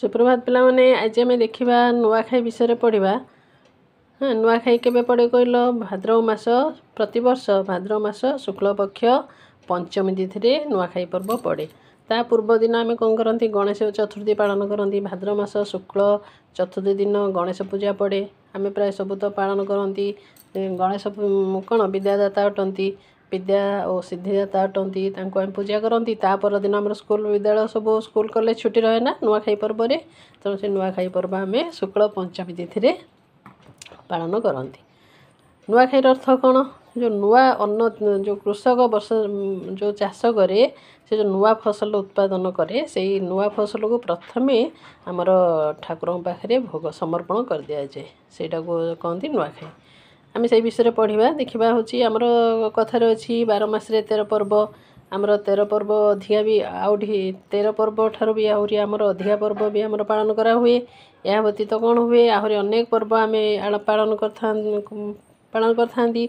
ସୁପ୍ରଭାତ ପିଲାମାନେ ଆଜି ଆମେ ଦେଖିବା ନୂଆଖାଇ ବିଷୟରେ ପଢ଼ିବା ହଁ ନୂଆଖାଇ କେବେ ପଡ଼େ କହିଲ ଭାଦ୍ରବ ମାସ ପ୍ରତିବର୍ଷ ଭାଦ୍ରବ ମାସ ଶୁକ୍ଳପକ୍ଷ ପଞ୍ଚମୀ ତିଥିରେ ନୂଆଖାଇ ପର୍ବ ପଡ଼େ ତା ପୂର୍ବଦିନ ଆମେ କ'ଣ କରନ୍ତି ଗଣେଶ ଚତୁର୍ଥୀ ପାଳନ କରନ୍ତି ଭାଦ୍ର ମାସ ଶୁକ୍ଳ ଚତୁର୍ଥୀ ଦିନ ଗଣେଶ ପୂଜା ପଡ଼େ ଆମେ ପ୍ରାୟ ସବୁ ତ ପାଳନ କରନ୍ତି ଗଣେଶ କ'ଣ ବିଦ୍ୟାଦାତା ଅଟନ୍ତି ବିଦ୍ୟା ଓ ସିଦ୍ଧିଦାତା ଅଟନ୍ତି ତାଙ୍କୁ ଆମେ ପୂଜା କରନ୍ତି ତା ପରଦିନ ଆମର ସ୍କୁଲ ବିଦ୍ୟାଳୟ ସବୁ ସ୍କୁଲ କଲେଜ ଛୁଟି ରହେ ନା ନୂଆଖାଇ ପର୍ବରେ ତେଣୁ ସେ ନୂଆଖାଇ ପର୍ବ ଆମେ ଶୁକ୍ଳ ପଞ୍ଚମୀ ତିଥିରେ ପାଳନ କରନ୍ତି ନୂଆଖାଇର ଅର୍ଥ କ'ଣ ଯେଉଁ ନୂଆ ଅନ୍ନ ଯେଉଁ କୃଷକ ବର୍ଷ ଯେଉଁ ଚାଷ କରେ ସେ ଯେଉଁ ନୂଆ ଫସଲ ଉତ୍ପାଦନ କରେ ସେଇ ନୂଆ ଫସଲକୁ ପ୍ରଥମେ ଆମର ଠାକୁରଙ୍କ ପାଖରେ ଭୋଗ ସମର୍ପଣ କରିଦିଆଯାଏ ସେଇଟାକୁ କହନ୍ତି ନୂଆଖାଇ ଆମେ ସେଇ ବିଷୟରେ ପଢ଼ିବା ଦେଖିବା ହେଉଛି ଆମର କଥାରେ ଅଛି ବାର ମାସରେ ତେର ପର୍ବ ଆମର ତେର ପର୍ବ ଅଧିକା ବି ଆହୁରି ତେର ପର୍ବ ଠାରୁ ବି ଆହୁରି ଆମର ଅଧିକା ପର୍ବ ବି ଆମର ପାଳନ କରାହୁଏ ଏହା ବ୍ୟତୀତ କ'ଣ ହୁଏ ଆହୁରି ଅନେକ ପର୍ବ ଆମେ ପାଳନ କରିଥା ପାଳନ କରିଥାନ୍ତି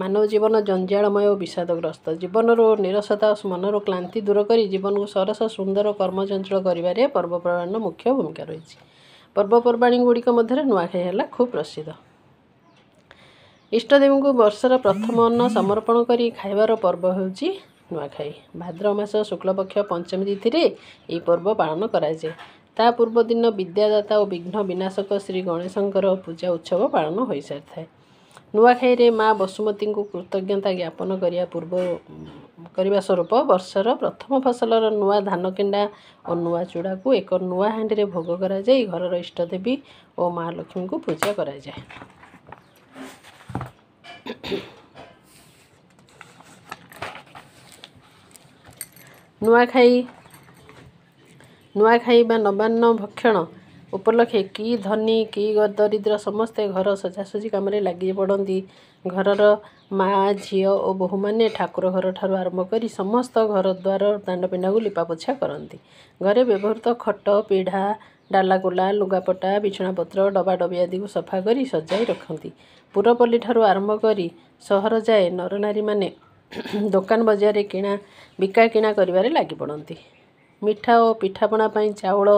ମାନବ ଜୀବନ ଜଞ୍ଜାଳମୟ ଓ ବିଷାଦଗ୍ରସ୍ତ ଜୀବନରୁ ନିରସତା ଓ ମନରୁ କ୍ଲାନ୍ତି ଦୂର କରି ଜୀବନକୁ ସରସ ସୁନ୍ଦର କର୍ମଚଞ୍ଚଳ କରିବାରେ ପର୍ବପର୍ବାଣୀର ମୁଖ୍ୟ ଭୂମିକା ରହିଛି ପର୍ବପର୍ବାଣୀ ଗୁଡ଼ିକ ମଧ୍ୟରେ ନୂଆଖାଇ ହେଲା ଖୁବ୍ ପ୍ରସିଦ୍ଧ ଇଷ୍ଟଦେବୀଙ୍କୁ ବର୍ଷର ପ୍ରଥମ ଅନ୍ନ ସମର୍ପଣ କରି ଖାଇବାର ପର୍ବ ହେଉଛି ନୂଆଖାଇ ଭାଦ୍ର ମାସ ଶୁକ୍ଳପକ୍ଷ ପଞ୍ଚମୀ ତିଥିରେ ଏହି ପର୍ବ ପାଳନ କରାଯାଏ ତା ପୂର୍ବଦିନ ବିଦ୍ୟାଦାତା ଓ ବିଘ୍ନ ବିନାଶକ ଶ୍ରୀ ଗଣେଶଙ୍କର ପୂଜା ଉତ୍ସବ ପାଳନ ହୋଇସାରିଥାଏ ନୂଆଖାଇରେ ମା' ବସୁମତୀଙ୍କୁ କୃତଜ୍ଞତା ଜ୍ଞାପନ କରିବା ପୂର୍ବ କରିବା ସ୍ୱରୂପ ବର୍ଷର ପ୍ରଥମ ଫସଲର ନୂଆ ଧାନ କିଣ୍ଡା ଓ ନୂଆ ଚୂଡ଼ାକୁ ଏକ ନୂଆ ହାଣ୍ଡିରେ ଭୋଗ କରାଯାଇ ଘରର ଇଷ୍ଟଦେବୀ ଓ ମା' ପୂଜା କରାଯାଏ ନୂଆଖାଇ ନୂଆଖାଇ ବା ନବାନ୍ନ ଭକ୍ଷଣ ଉପଲକ୍ଷେ କି ଧନୀ କି ଦରିଦ୍ର ସମସ୍ତେ ଘର ସଜାସଜି କାମରେ ଲାଗି ପଡ଼ନ୍ତି ଘରର ମା' ଝିଅ ଓ ବୋହୂମାନେ ଠାକୁର ଘର ଠାରୁ ଆରମ୍ଭ କରି ସମସ୍ତ ଘର ଦ୍ୱାର ଦାଣ୍ଡପିଣ୍ଡାକୁ ଲିପାପୋଛା କରନ୍ତି ଘରେ ବ୍ୟବହୃତ ଖଟ ପିଢ଼ା ଡାଲାକୁଲା ଲୁଗାପଟା ବିଛଣାପତ୍ର ଡବାଡବି ଆଦିକୁ ସଫା କରି ସଜାଇ ରଖନ୍ତି ପୁରପଲ୍ଲୀଠାରୁ ଆରମ୍ଭ କରି ସହର ଯାଏ ନରନାରୀମାନେ ଦୋକାନ ବଜାରରେ କିଣା ବିକା କିଣା କରିବାରେ ଲାଗି ପଡ଼ନ୍ତି ମିଠା ଓ ପିଠାପଣା ପାଇଁ ଚାଉଳ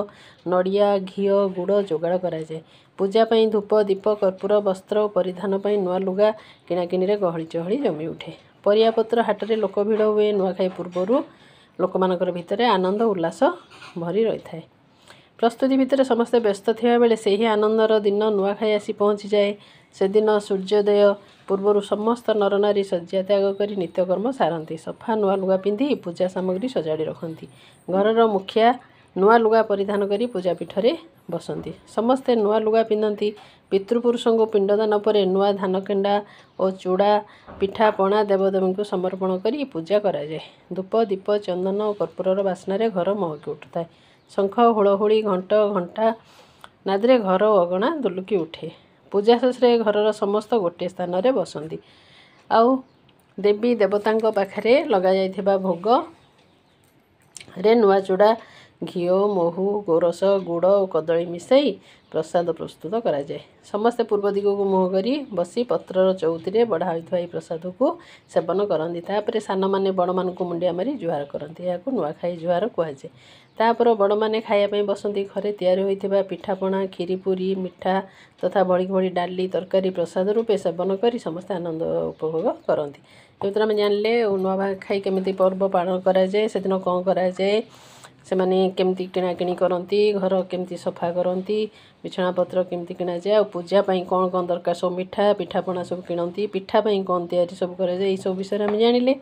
ନଡ଼ିଆ ଘିଅ ଗୁଡ଼ ଯୋଗାଡ଼ କରାଯାଏ ପୂଜା ପାଇଁ ଧୂପ ଦୀପ କର୍ପୂର ବସ୍ତ୍ର ଓ ପରିଧାନ ପାଇଁ ନୂଆ ଲୁଗା କିଣାକିଣିରେ ଗହଳି ଚହଳି ଜମି ଉଠେ ପରିବାପତ୍ର ହାଟରେ ଲୋକ ଭିଡ଼ ହୁଏ ନୂଆଖାଇ ପୂର୍ବରୁ ଲୋକମାନଙ୍କର ଭିତରେ ଆନନ୍ଦ ଉଲ୍ଲାସ ଭରି ରହିଥାଏ ପ୍ରସ୍ତୁତି ଭିତରେ ସମସ୍ତେ ବ୍ୟସ୍ତ ଥିବାବେଳେ ସେହି ଆନନ୍ଦର ଦିନ ନୂଆଖାଇ ଆସି ପହଞ୍ଚିଯାଏ ସେଦିନ ସୂର୍ଯ୍ୟୋଦୟ ପୂର୍ବରୁ ସମସ୍ତ ନରନାରୀ ଶଯ୍ୟା ତ୍ୟାଗ କରି ନିତ୍ୟକର୍ମ ସାରନ୍ତି ସଫା ନୂଆ ଲୁଗା ପିନ୍ଧି ପୂଜା ସାମଗ୍ରୀ ସଜାଡ଼ି ରଖନ୍ତି ଘରର ମୁଖିଆ ନୂଆ ଲୁଗା ପରିଧାନ କରି ପୂଜା ପୂଜାପୀଠରେ ବସନ୍ତି ସମସ୍ତେ ନୂଆ ଲୁଗା ପିନ୍ଧନ୍ତି ପିତୃପୁରୁଷଙ୍କୁ ପିଣ୍ଡଦାନ ପରେ ନୂଆ ଧାନକେଣ୍ଡା ଓ ଚୂଡ଼ା ପିଠାପଣା ଦେବଦେବୀଙ୍କୁ ସମର୍ପଣ କରି ପୂଜା କରାଯାଏ ଧୂପ ଦୀପ ଚନ୍ଦନ ଓ କର୍ପୂରର ବାସ୍ନାରେ ଘର ମହକି ଉଠୁଥାଏ ଶଙ୍ଖ ହୁଳହୁଳି ଘଣ୍ଟ ଘଣ୍ଟା ନାଦିରେ ଘର ଅଗଣା ଦୁଲୁକି ଉଠେ ପୂଜା ଶେଷରେ ଘରର ସମସ୍ତ ଗୋଟିଏ ସ୍ଥାନରେ ବସନ୍ତି ଆଉ ଦେବୀ ଦେବତାଙ୍କ ପାଖରେ ଲଗାଯାଇଥିବା ଭୋଗରେ ନୂଆ ଚୂଡ଼ା ଘିଅ ମହୁ ଗୋରସ ଗୁଡ଼ ଓ କଦଳୀ ମିଶାଇ ପ୍ରସାଦ ପ୍ରସ୍ତୁତ କରାଯାଏ ସମସ୍ତେ ପୂର୍ବ ଦିଗକୁ ମୁହଁ କରି ବସି ପତ୍ରର ଚଉତିରେ ବଢ଼ା ହୋଇଥିବା ଏହି ପ୍ରସାଦକୁ ସେବନ କରନ୍ତି ତାପରେ ସାନମାନେ ବଡ଼ମାନଙ୍କୁ ମୁଣ୍ଡିଆ ମାରି ଜୁହାର କରନ୍ତି ଏହାକୁ ନୂଆଖାଇ ଜୁହାର କୁହାଯାଏ ତାପରେ ବଡ଼ମାନେ ଖାଇବା ପାଇଁ ବସନ୍ତି ଘରେ ତିଆରି ହୋଇଥିବା ପିଠାପଣା କ୍ଷୀରି ପୁରୀ ମିଠା ତଥା ଭଳି ଭଳି ଡାଲି ତରକାରୀ ପ୍ରସାଦ ରୂପେ ସେବନ କରି ସମସ୍ତେ ଆନନ୍ଦ ଉପଭୋଗ କରନ୍ତି ଯେଉଁଥିରେ ଆମେ ଜାଣିଲେ ନୂଆ ଖାଇ କେମିତି ପର୍ବ ପାଳନ କରାଯାଏ ସେଦିନ କ'ଣ କରାଯାଏ से मैंने केमती किणाकि करती घर केमती सफा करती बिछना पत्र केमती किणा जाए पूजापी कौन कौन दरकार सब मिठा पिठापणा सब कि पिठापी कौन तैयारी सब कर सब विषय आम जाने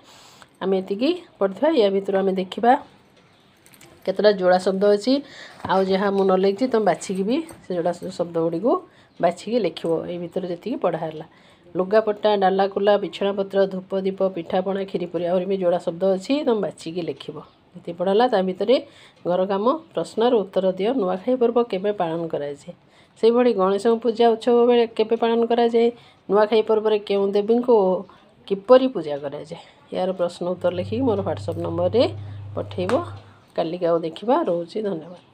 आम ये पढ़ा या भितर आम देखा केतटा जोड़ा शब्द अच्छी आज जहाँ मुझे नलेक्ति तुम बाछिक भी से जोड़ा शब्द गुड़ी बाछिक लिख यूर जी पढ़ाला लुगापटा डाला बिछना पत्र धूप दीप पिठापणा क्षीरीपुरी आहरी जोड़ा शब्द अच्छी तुम बाछिक लिखो ଏତିକି ହେଲା ତା ଭିତରେ ଘର କାମ ପ୍ରଶ୍ନର ଉତ୍ତର ଦିଅ ନୂଆଖାଇ ପର୍ବ କେବେ ପାଳନ କରାଯାଏ ସେହିଭଳି ଗଣେଶଙ୍କ ପୂଜା ଉତ୍ସବ ବେଳେ କେବେ ପାଳନ କରାଯାଏ ନୂଆଖାଇ ପର୍ବରେ କେଉଁ ଦେବୀଙ୍କୁ କିପରି ପୂଜା କରାଯାଏ ଏହାର ପ୍ରଶ୍ନ ଉତ୍ତର ଲେଖିକି ମୋର ହ୍ୱାଟ୍ସଆପ୍ ନମ୍ବରରେ ପଠାଇବ କାଲିକି ଆଉ ଦେଖିବା ରହୁଛି ଧନ୍ୟବାଦ